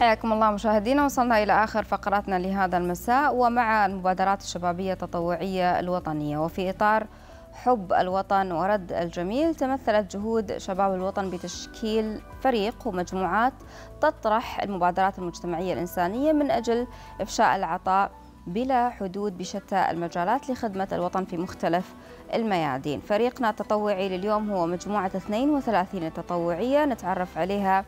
حياكم الله مشاهدينا وصلنا إلى آخر فقراتنا لهذا المساء ومع المبادرات الشبابية التطوعية الوطنية وفي إطار حب الوطن ورد الجميل تمثلت جهود شباب الوطن بتشكيل فريق ومجموعات تطرح المبادرات المجتمعية الإنسانية من أجل إفشاء العطاء بلا حدود بشتى المجالات لخدمة الوطن في مختلف الميادين فريقنا التطوعي لليوم هو مجموعة 32 تطوعية نتعرف عليها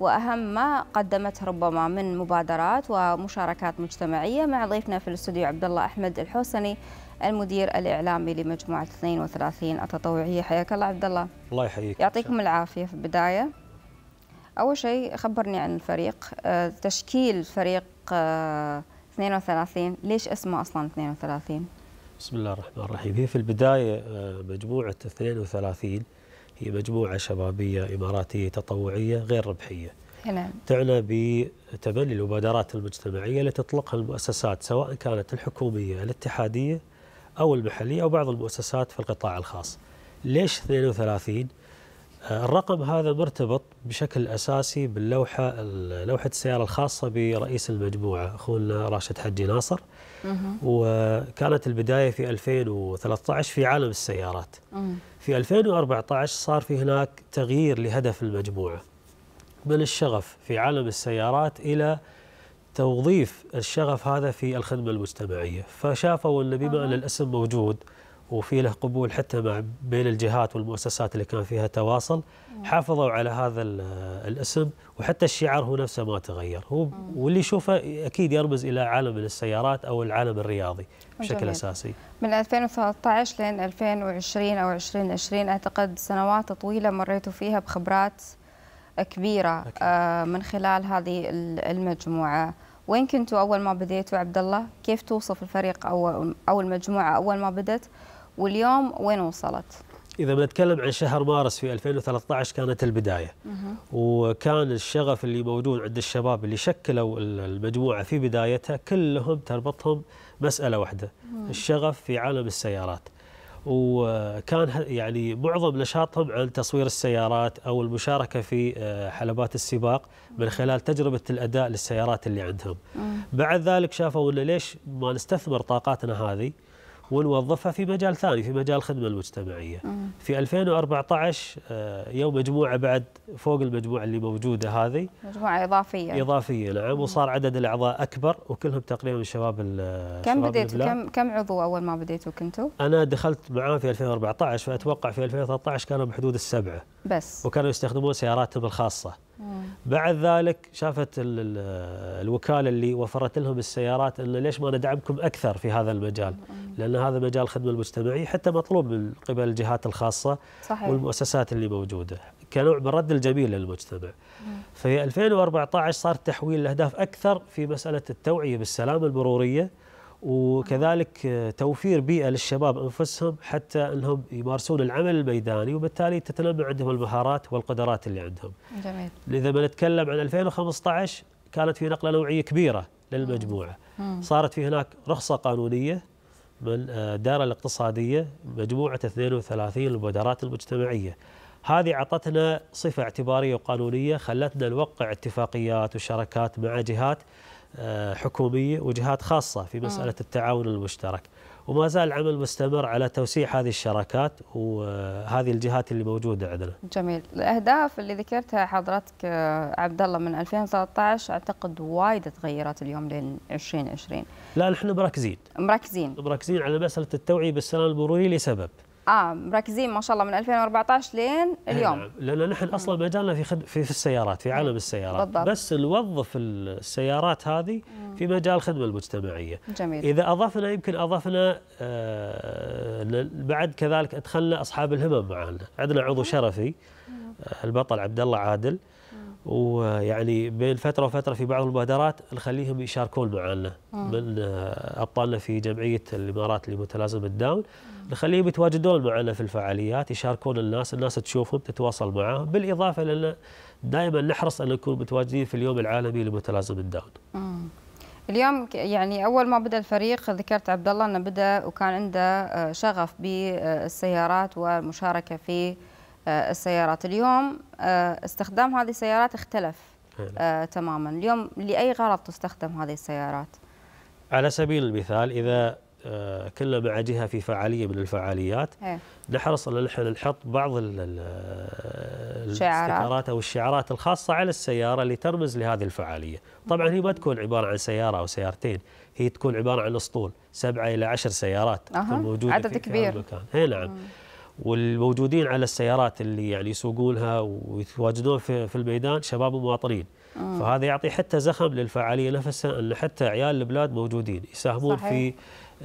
وأهم ما قدمته ربما من مبادرات ومشاركات مجتمعية مع ضيفنا في الاستوديو عبد الله أحمد الحوسني المدير الإعلامي لمجموعة 32 التطوعية حياك الله عبد الله الله يحييك يعطيكم العافية في البداية أول شيء خبرني عن الفريق آه، تشكيل فريق 32 آه، ليش اسمه أصلا 32 بسم الله الرحمن الرحيم هي في البداية آه، مجموعة 32 هي مجموعة شبابية إماراتية تطوعية غير ربحية نعم. تعنى بتبني المبادرات المجتمعية التي تطلقها المؤسسات سواء كانت الحكومية الاتحادية أو المحلية أو بعض المؤسسات في القطاع الخاص ليش 32 آه، الرقم هذا مرتبط بشكل أساسي باللوحة لوحة السيارة الخاصة برئيس المجموعة أخونا راشد حجي ناصر وكانت البدايه في 2013 في عالم السيارات. في 2014 صار في هناك تغيير لهدف المجموعه من الشغف في عالم السيارات الى توظيف الشغف هذا في الخدمه المجتمعيه، فشافوا ان بما ان الاسم موجود وفي له قبول حتى مع بين الجهات والمؤسسات اللي كان فيها تواصل حافظوا على هذا الاسم وحتى الشعار هو نفسه ما تغير هو واللي يشوفه اكيد يرمز الى عالم السيارات او العالم الرياضي بشكل جميل. اساسي من 2013 لين 2020 او 2020 اعتقد سنوات طويله مريتوا فيها بخبرات كبيره أكيد. آه، من خلال هذه المجموعه وين كنتوا اول ما بديتوا عبد الله؟ كيف توصف الفريق او او المجموعه اول ما بدت؟ واليوم وين وصلت؟ إذا بنتكلم عن شهر مارس في 2013 كانت البداية وكان الشغف اللي موجود عند الشباب اللي شكلوا المجموعة في بدايتها كلهم تربطهم مسألة واحدة الشغف في عالم السيارات وكان يعني معظم نشاطهم عن تصوير السيارات او المشاركه في آه، حلبات السباق من خلال تجربه الاداء للسيارات اللي عندهم. بعد ذلك شافوا انه ليش ما نستثمر طاقاتنا هذه ونوظفها في مجال ثاني في مجال الخدمة المجتمعية آه. في 2014 آه، يوم مجموعة بعد فوق المجموعة اللي موجودة هذه مجموعة إضافية إضافية نعم وصار عدد الأعضاء أكبر وكلهم تقريبا شباب كم بديتوا كم كم عضو أول ما بديتوا كنتوا؟ أنا دخلت معاهم في 2014 فأتوقع في 2013 كانوا بحدود السبعة بس وكانوا يستخدمون سياراتهم الخاصة بعد ذلك شافت الوكاله اللي وفرت لهم السيارات انه ليش ما ندعمكم اكثر في هذا المجال؟ لان هذا مجال الخدمه المجتمعيه حتى مطلوب من قبل الجهات الخاصه صحيح. والمؤسسات اللي موجوده كنوع من رد الجميل للمجتمع. في 2014 صار تحويل الاهداف اكثر في مساله التوعيه بالسلامه المروريه وكذلك توفير بيئه للشباب انفسهم حتى انهم يمارسون العمل الميداني وبالتالي تتنمى عندهم المهارات والقدرات اللي عندهم. جميل. اذا بنتكلم عن 2015 كانت في نقله نوعيه كبيره للمجموعه. مم. صارت في هناك رخصه قانونيه من الدائره آه، الاقتصاديه مجموعه 32 المبادرات المجتمعيه. هذه اعطتنا صفه اعتباريه وقانونيه خلتنا نوقع اتفاقيات وشراكات مع جهات آه، حكوميه وجهات خاصه في آه. مساله التعاون المشترك وما زال العمل مستمر على توسيع هذه الشراكات وهذه الجهات اللي موجوده عندنا. جميل، الاهداف اللي ذكرتها حضرتك آه، عبد الله من 2013 اعتقد وايد تغيرت اليوم لين 2020. لا نحن مركزين. مركزين. مركزين على مساله التوعيه بالسلام المروري لسبب. اه مركزين ما شاء الله من 2014 لين إيه، اليوم لان نحن اصلا مجالنا في خد... في, في السيارات في عالم إيه، السيارات بالضبط. بس نوظف السيارات هذه في مجال الخدمه المجتمعيه جميل. اذا اضفنا يمكن اضفنا آه بعد كذلك ادخلنا اصحاب الهمم معنا عندنا عضو شرفي آه، البطل عبد الله عادل ويعني بين فتره وفتره في بعض المبادرات نخليهم يشاركون معنا آه. من آه، ابطالنا في جمعيه الامارات لمتلازمه الداون نخليهم يتواجدون معنا في الفعاليات يشاركون الناس الناس تشوفهم تتواصل معاهم بالاضافه لان دائما نحرص ان نكون متواجدين في اليوم العالمي لمتلازمه الداون. مم. آه. اليوم يعني اول ما بدا الفريق ذكرت عبد الله انه بدا وكان عنده شغف بالسيارات والمشاركه في آه، السيارات اليوم آه، استخدام هذه السيارات اختلف آه، تماما اليوم لأي غرض تستخدم هذه السيارات على سبيل المثال إذا كنا مع جهه في فعاليه من الفعاليات إيه. نحرص ان نحن نحط بعض الشعارات او الشعارات الخاصه على السياره اللي ترمز لهذه الفعاليه، طبعا هي ما تكون عباره عن سياره او سيارتين، هي تكون عباره عن اسطول سبعه الى عشر سيارات أه. تكون موجوده عدد في كبير المكان، اي نعم. مم. والموجودين على السيارات اللي يعني يسوقونها ويتواجدون في, في الميدان شباب مواطنين آه. فهذا يعطي حتى زخم للفعاليه نفسها ان حتى عيال البلاد موجودين يساهمون صحيح. في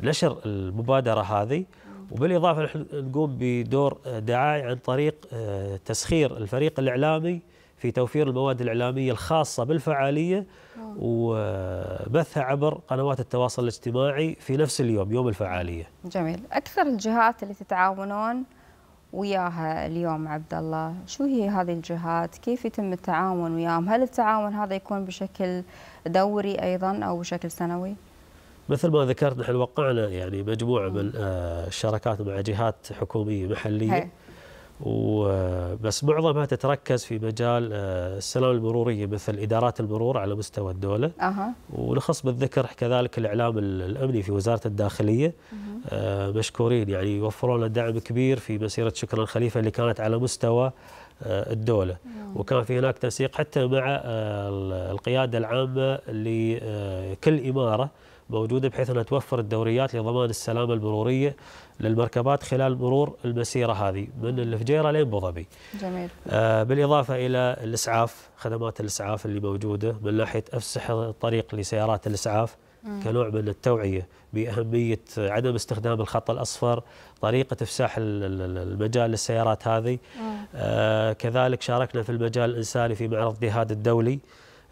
نشر المبادره هذه وبالاضافه نحن نقوم بدور دعاي عن طريق آه، تسخير الفريق الاعلامي في توفير المواد الاعلاميه الخاصه بالفعاليه آه. وبثها عبر قنوات التواصل الاجتماعي في نفس اليوم يوم الفعاليه. جميل، اكثر الجهات اللي تتعاونون وياها اليوم عبد الله شو هي هذه الجهات كيف يتم التعاون وياهم هل التعاون هذا يكون بشكل دوري أيضا أو بشكل سنوي مثل ما ذكرت نحن وقعنا يعني مجموعة من الشراكات آه، مع جهات حكومية محلية هي. وبس معظمها تتركز في مجال آه، السلام المرورية مثل إدارات المرور على مستوى الدولة أه. ونخص بالذكر كذلك الإعلام الأمني في وزارة الداخلية أه. مشكورين يعني وفروا لنا دعم كبير في مسيرة شكرا خليفة اللي كانت على مستوى آه، الدولة أه. وكان في هناك تنسيق حتى مع آه، القيادة العامة لكل إمارة موجودة بحيث أنها توفر الدوريات لضمان السلامة المرورية للمركبات خلال مرور المسيرة هذه من الفجيرة لين بوظبي جميل آه بالإضافة إلى الإسعاف خدمات الإسعاف اللي موجودة من ناحية أفسح الطريق لسيارات الإسعاف كنوع من التوعية بأهمية عدم استخدام الخط الأصفر طريقة إفساح المجال للسيارات هذه آه كذلك شاركنا في المجال الإنساني في معرض دهاد الدولي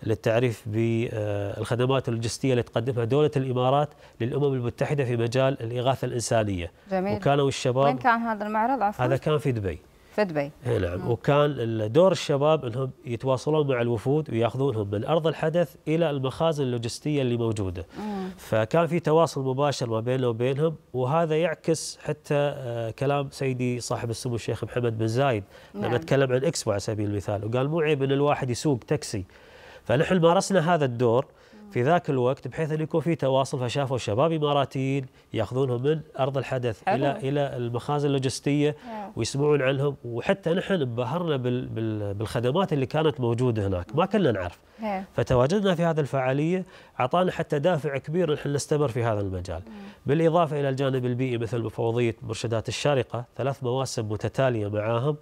للتعريف بالخدمات آه، اللوجستيه اللي تقدمها دوله الامارات للامم المتحده في مجال الاغاثه الانسانيه جميل وكانوا الشباب وين كان هذا المعرض عفوا هذا كان في دبي في دبي إيه نعم مم. وكان دور الشباب انهم يتواصلون مع الوفود وياخذونهم من ارض الحدث الى المخازن اللوجستيه اللي موجوده مم. فكان في تواصل مباشر ما بيننا وبينهم وهذا يعكس حتى آه، كلام سيدي صاحب السمو الشيخ محمد بن زايد لما نعم. تكلم عن اكسبو على سبيل المثال وقال مو عيب ان الواحد يسوق تاكسي فنحن مارسنا هذا الدور في ذاك الوقت بحيث أن يكون في تواصل فشافوا شباب اماراتيين ياخذونهم من ارض الحدث الى الى المخازن اللوجستيه ويسمعون عنهم وحتى نحن انبهرنا بالخدمات اللي كانت موجوده هناك ما كنا نعرف نعم. فتواجدنا في هذه الفعاليه اعطانا حتى دافع كبير نحن نستمر في هذا المجال. بالاضافه الى الجانب البيئي مثل مفوضيه مرشدات الشارقه ثلاث مواسم متتاليه معاهم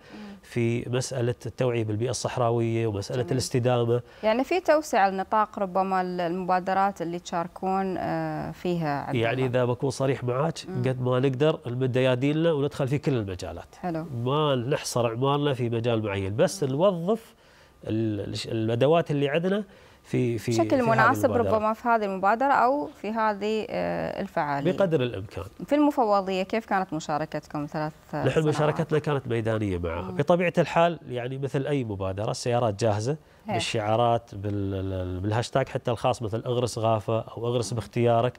في مساله التوعيه بالبيئه الصحراويه ومساله جميل. الاستدامه. يعني في توسع النطاق ربما المبادرات اللي تشاركون آه، فيها عندنا. يعني اذا بكون صريح معك قد ما نقدر نمد ايادينا وندخل في كل المجالات. حلو. ما نحصر عمارنا في مجال معين بس نوظف الادوات اللي عندنا في في بشكل مناسب ربما في هذه المبادره او في هذه آه، الفعاليه بقدر الامكان في المفوضيه كيف كانت مشاركتكم ثلاث نحن مشاركتنا كانت ميدانيه معها بطبيعه الحال يعني مثل اي مبادره السيارات جاهزه هي. بالشعارات بالهاشتاج حتى الخاص مثل اغرس غافه او اغرس باختيارك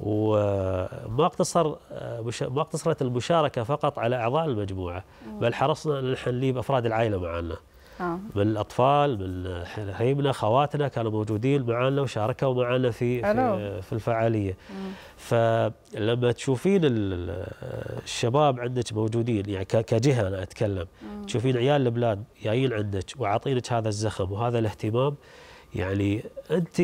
وما آه، اقتصر آه، ما اقتصرت المشاركه فقط على اعضاء المجموعه بل حرصنا ان نحن نجيب افراد العائله معنا آه. بالاطفال بالحبيبنا خواتنا كانوا موجودين معنا وشاركوا معنا في في, في الفعاليه مم. فلما تشوفين الشباب عندك موجودين يعني كجهه انا اتكلم مم. تشوفين عيال البلاد جايين عندك وعاطينك هذا الزخم وهذا الاهتمام يعني انت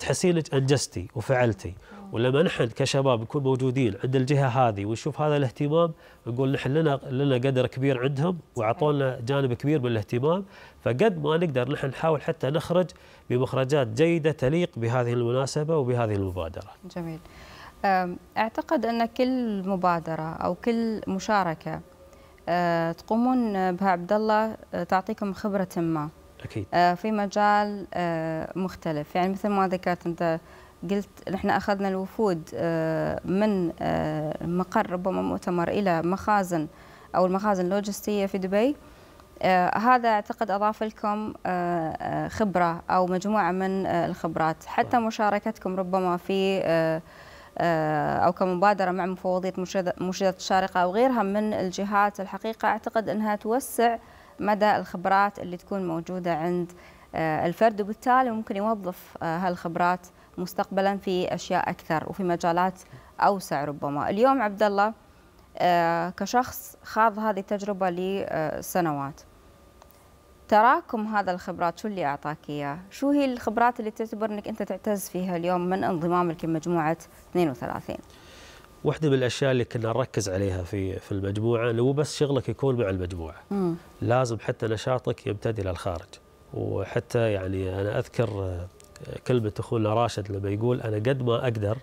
تحسينك انجزتي وفعلتي ولما نحن كشباب نكون موجودين عند الجهه هذه ونشوف هذا الاهتمام نقول نحن لنا لنا قدر كبير عندهم واعطونا جانب كبير من الاهتمام فقد ما نقدر نحن نحاول حتى نخرج بمخرجات جيده تليق بهذه المناسبه وبهذه المبادره. جميل. اعتقد ان كل مبادره او كل مشاركه أه، تقومون بها عبد الله أه، تعطيكم خبره ما. اكيد. أه، في مجال مختلف يعني مثل ما ذكرت انت قلت نحن أخذنا الوفود آه، من آه، مقر ربما مؤتمر إلى مخازن أو المخازن اللوجستية في دبي آه، هذا أعتقد أضاف لكم خبرة أو مجموعة من الخبرات حتى مشاركتكم ربما في أو كمبادرة مع مفوضية مرشده الشارقة أو غيرها من الجهات الحقيقة أعتقد أنها توسع مدى الخبرات اللي تكون موجودة عند الفرد وبالتالي ممكن يوظف هالخبرات مستقبلا في اشياء اكثر وفي مجالات اوسع ربما اليوم عبد الله آه، كشخص خاض هذه التجربه لسنوات تراكم هذا الخبرات شو اللي اعطاك اياه؟ شو هي الخبرات اللي تعتبر انك انت تعتز فيها اليوم من انضمامك لمجموعه 32 واحدة من الأشياء اللي كنا نركز عليها في في المجموعة أنه مو بس شغلك يكون مع المجموعة مم. لازم حتى نشاطك يمتد إلى الخارج وحتى يعني أنا أذكر آه، كلمة أخونا راشد لما يقول أنا قد ما أقدر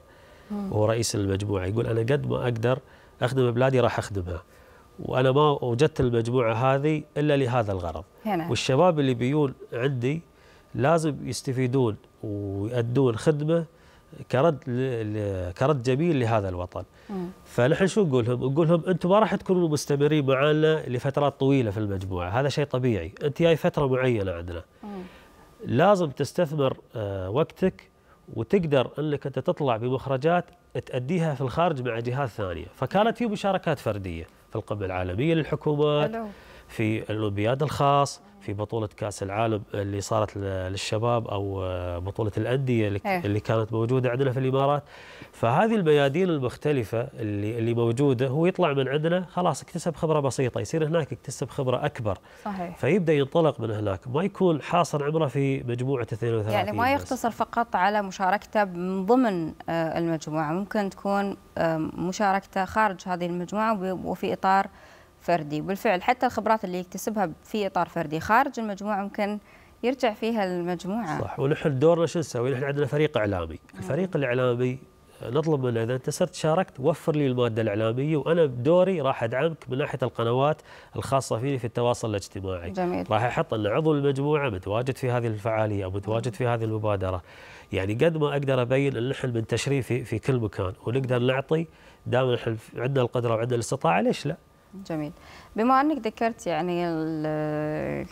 وهو رئيس المجموعة يقول أنا قد ما أقدر أخدم بلادي راح أخدمها وأنا ما وجدت المجموعة هذه إلا لهذا الغرض يعني. والشباب اللي بيون عندي لازم يستفيدون ويؤدون خدمة كرد كرد جميل لهذا الوطن فنحن شو نقول لهم نقول لهم انتم ما راح تكونوا مستمرين معنا لفترات طويله في المجموعه هذا شيء طبيعي انت جاي فتره معينه عندنا مم. لازم تستثمر آه، وقتك وتقدر انك انت تطلع بمخرجات تأديها في الخارج مع جهات ثانيه، فكانت في مشاركات فرديه في القمه العالميه للحكومات في الاولمبياد الخاص في بطولة كأس العالم اللي صارت للشباب أو آه، بطولة الأندية إيه. اللي كانت موجودة عندنا في الإمارات فهذه الميادين المختلفة اللي اللي موجودة هو يطلع من عندنا خلاص اكتسب خبرة بسيطة يصير هناك يكتسب خبرة أكبر صحيح فيبدأ ينطلق من هناك ما يكون حاصر عمره في مجموعة 32 يعني ما يقتصر فقط على مشاركته من ضمن آه، المجموعة ممكن تكون آه، مشاركته خارج هذه المجموعة وفي إطار فردي وبالفعل حتى الخبرات اللي يكتسبها في إطار فردي خارج المجموعة ممكن يرجع فيها المجموعة صح ونحن دورنا شو نسوي نحن عندنا فريق إعلامي الفريق الإعلامي نطلب منه اذا انت صرت شاركت وفر لي الماده الاعلاميه وانا بدوري راح ادعمك من ناحيه القنوات الخاصه فيني في التواصل الاجتماعي جميل. راح احط ان عضو المجموعه متواجد في هذه الفعاليه او متواجد في هذه المبادره يعني قد ما اقدر ابين ان نحن منتشرين في في كل مكان ونقدر نعطي دام نحن عندنا القدره وعندنا الاستطاعه ليش لا؟ جميل بما انك ذكرت يعني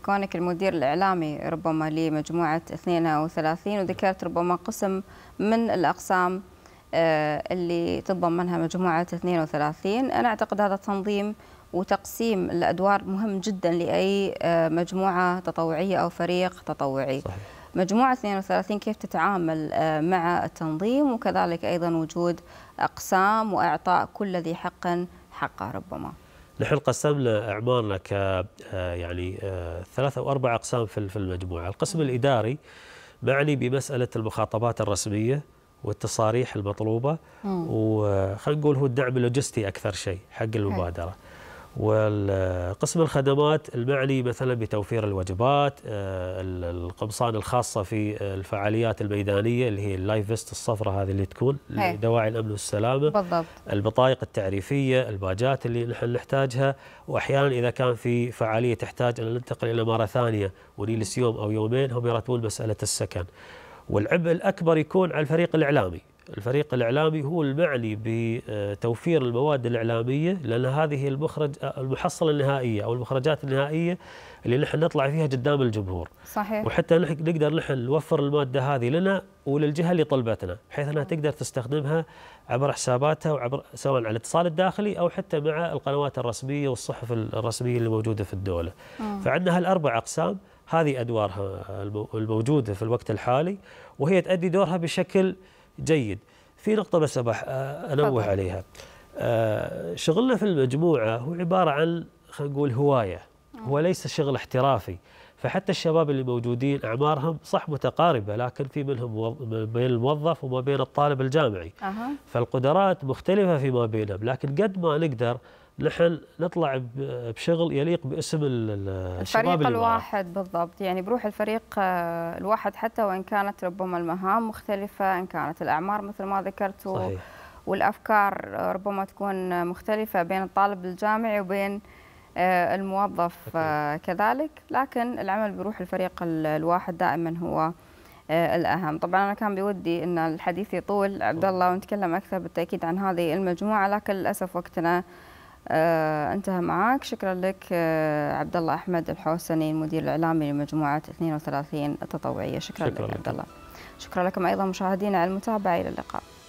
كونك المدير الاعلامي ربما لمجموعه 32 وذكرت ربما قسم من الاقسام آه، اللي تتضمنها مجموعه 32 انا اعتقد هذا التنظيم وتقسيم الادوار مهم جدا لاي آه، مجموعه تطوعيه او فريق تطوعي صحيح. مجموعة 32 كيف تتعامل آه، مع التنظيم وكذلك أيضا وجود أقسام وإعطاء كل ذي حق حقه ربما نحن قسمنا اعمارنا ك آه، يعني آه، ثلاث او اربع اقسام في المجموعه، القسم الاداري معني بمساله المخاطبات الرسميه والتصاريح المطلوبه وخلينا آه، نقول هو الدعم اللوجستي اكثر شيء حق المبادره. والقسم الخدمات المعني مثلا بتوفير الوجبات آه، القمصان الخاصة في الفعاليات الميدانية اللي هي اللايف فيست الصفراء هذه اللي تكون إيه. لدواعي الأمن والسلامة بالضبط. البطايق التعريفية الباجات اللي نحن نحتاجها وأحيانا إذا كان في فعالية تحتاج أن ننتقل إلى مرة ثانية ونجلس يوم أو يومين هم يرتبون مسألة السكن والعبء الأكبر يكون على الفريق الإعلامي الفريق الإعلامي هو المعني بتوفير المواد الإعلامية لأن هذه المخرج المحصلة النهائية أو المخرجات النهائية اللي نحن نطلع فيها قدام الجمهور صحيح وحتى نحن نقدر نحن نوفر المادة هذه لنا وللجهة اللي طلبتنا بحيث أنها تقدر تستخدمها عبر حساباتها وعبر سواء على الاتصال الداخلي أو حتى مع القنوات الرسمية والصحف الرسمية اللي موجودة في الدولة آه. فعندنا هالأربع أقسام هذه أدوارها الموجودة في الوقت الحالي وهي تؤدي دورها بشكل جيد في نقطة بس أبح أنوه عليها شغلنا في المجموعة هو عبارة عن خلينا نقول هواية هو ليس شغل احترافي فحتى الشباب اللي موجودين أعمارهم صح متقاربة لكن في منهم ما بين الموظف وما بين الطالب الجامعي أه. فالقدرات مختلفة فيما بينهم لكن قد ما نقدر لحل نطلع بشغل يليق باسم الشباب الفريق الواحد بالضبط يعني بروح الفريق آه، الواحد حتى وان كانت ربما المهام مختلفه ان كانت الاعمار مثل ما ذكرت صحيح. والافكار ربما تكون مختلفه بين الطالب الجامعي وبين آه، الموظف آه، أكيد. كذلك لكن العمل بروح الفريق الواحد دائما هو الاهم طبعا انا كان بودي ان الحديث يطول عبد الله ونتكلم اكثر بالتاكيد عن هذه المجموعه لكن للاسف وقتنا آه، انتهى معك شكرا لك آه، عبد الله احمد الحوسني المدير الاعلامي لمجموعه 32 التطوعيه شكرا, شكرا لك عبد الله شكرا لكم ايضا مشاهدينا على المتابعه الى اللقاء